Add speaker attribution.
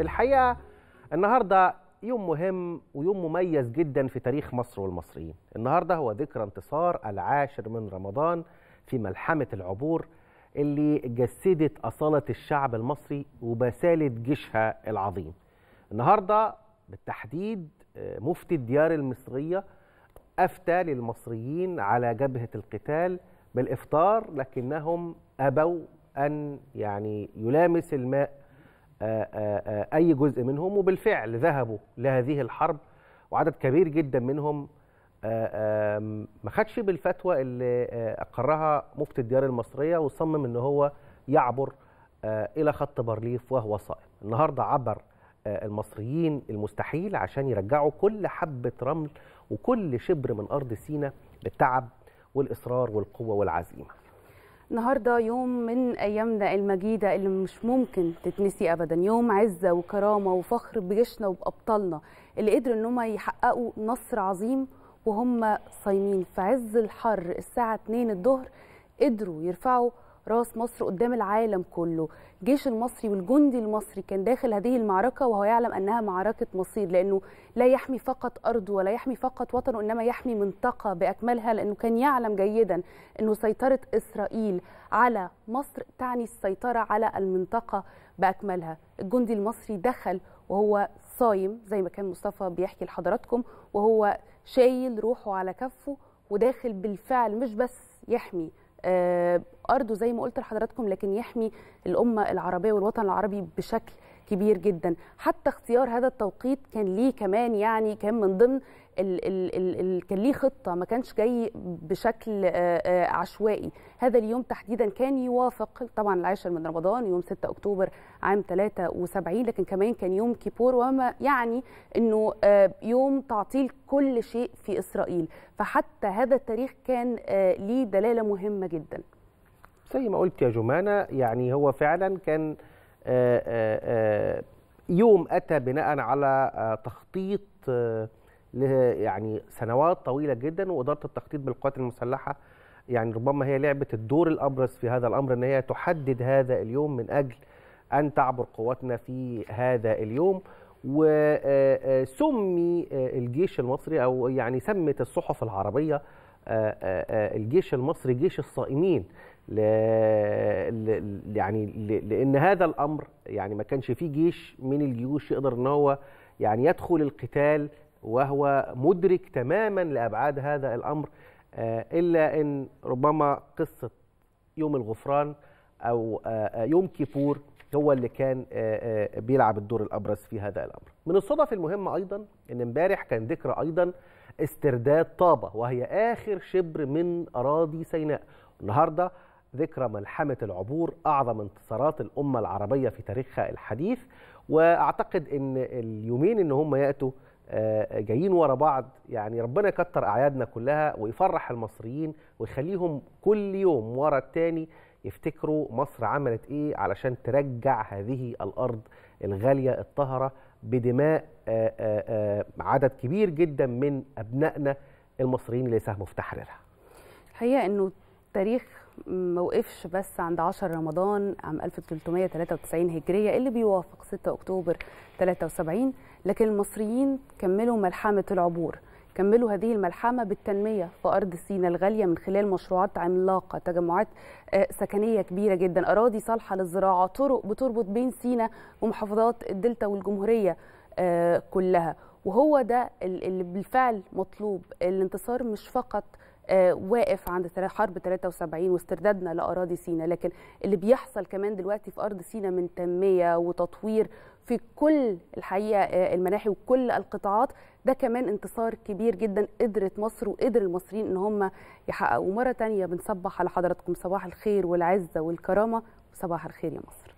Speaker 1: في الحقيقه النهارده يوم مهم ويوم مميز جدا في تاريخ مصر والمصريين النهارده هو ذكرى انتصار العاشر من رمضان في ملحمه العبور اللي جسدت اصاله الشعب المصري وبساله جيشها العظيم النهارده بالتحديد آه، مفتي الديار المصريه افتى للمصريين على جبهه القتال بالافطار لكنهم ابوا ان يعني يلامس الماء آه، آه، آه، أي جزء منهم وبالفعل ذهبوا لهذه الحرب وعدد كبير جدا منهم ما خدش بالفتوى اللي أقرها مفتي الديار المصرية وصمم أن هو يعبر إلى خط بارليف وهو صائم النهاردة عبر المصريين المستحيل عشان يرجعوا كل حبة رمل وكل شبر من أرض سينا بالتعب والإصرار والقوة والعزيمة
Speaker 2: النهارده يوم من ايامنا المجيده اللي مش ممكن تتنسي ابدا يوم عزه وكرامه وفخر بجيشنا وبابطالنا اللي قدروا ان هم يحققوا نصر عظيم وهم صايمين في عز الحر الساعه 2 الظهر قدروا يرفعوا راس مصر قدام العالم كله الجيش المصري والجندي المصري كان داخل هذه المعركة وهو يعلم أنها معركة مصير لأنه لا يحمي فقط أرضه ولا يحمي فقط وطنه إنما يحمي منطقة بأكملها لأنه كان يعلم جيدا أنه سيطرة إسرائيل على مصر تعني السيطرة على المنطقة بأكملها الجندي المصري دخل وهو صايم زي ما كان مصطفى بيحكي لحضراتكم وهو شايل روحه على كفه وداخل بالفعل مش بس يحمي آه، ارضه زي ما قلت لحضراتكم لكن يحمي الامه العربيه والوطن العربي بشكل كبير جدا حتى اختيار هذا التوقيت كان ليه كمان يعني كان من ضمن ال ال ال ال كان ليه خطه ما كانش جاي بشكل عشوائي هذا اليوم تحديدا كان يوافق طبعا العاشر من رمضان يوم 6 اكتوبر عام 73 لكن كمان كان يوم كيبور وما يعني انه يوم تعطيل كل شيء في اسرائيل فحتى هذا التاريخ كان ليه دلاله مهمه جدا
Speaker 1: زي ما قلت يا جمانة يعني هو فعلا كان آه، آه، آه، يوم أتى بناء على تخطيط يعني سنوات طويلة جدا وإدارة التخطيط بالقوات المسلحة يعني ربما هي لعبت الدور الأبرز في هذا الأمر أن هي تحدد هذا اليوم من أجل أن تعبر قواتنا في هذا اليوم وسمي الجيش المصري أو يعني سمت الصحف العربية آه، آه، آه، الجيش المصري جيش الصائمين ل... ل... يعني ل... لان هذا الامر يعني ما كانش فيه جيش من الجيوش يقدر ان هو يعني يدخل القتال وهو مدرك تماما لابعاد هذا الامر الا ان ربما قصه يوم الغفران او آه، آه، يوم كيبور هو اللي كان آه، بيلعب الدور الابرز في هذا الامر. من الصدف المهمه ايضا ان امبارح كان ذكرى ايضا استرداد طابه وهي اخر شبر من اراضي سيناء. النهارده ذكرى ملحمه العبور اعظم انتصارات الامه العربيه في تاريخها الحديث واعتقد ان اليومين ان هم ياتوا جايين ورا بعض يعني ربنا يكتر اعيادنا كلها ويفرح المصريين ويخليهم كل يوم ورا التاني يفتكروا مصر عملت ايه علشان ترجع هذه الارض الغاليه الطاهره بدماء آآ آه، آآ آه، آه، عدد كبير جدا من ابنائنا المصريين اللي ساهموا في تحريرها.
Speaker 2: الحقيقه انه ما موقفش بس عند 10 رمضان عام 1393 هجرية اللي بيوافق 6 أكتوبر 73 لكن المصريين كملوا ملحمة العبور كملوا هذه الملحمة بالتنمية في أرض سينا الغالية من خلال مشروعات عملاقة تجمعات آه، سكنية كبيرة جدا أراضي صالحة للزراعة طرق بتربط بين سينا ومحافظات الدلتا والجمهورية آه، كلها وهو ده اللي بالفعل مطلوب الانتصار مش فقط آه، واقف عند حرب 73 واستردادنا لاراضي سينا لكن اللي بيحصل كمان دلوقتي في ارض سينا من تنميه وتطوير في كل الحقيقه آه، المناحي وكل القطاعات ده كمان انتصار كبير جدا قدرت مصر وقدر المصريين ان هم يحققوا مره تانية بنصبح على حضراتكم صباح الخير والعزه والكرامه وصباح الخير يا مصر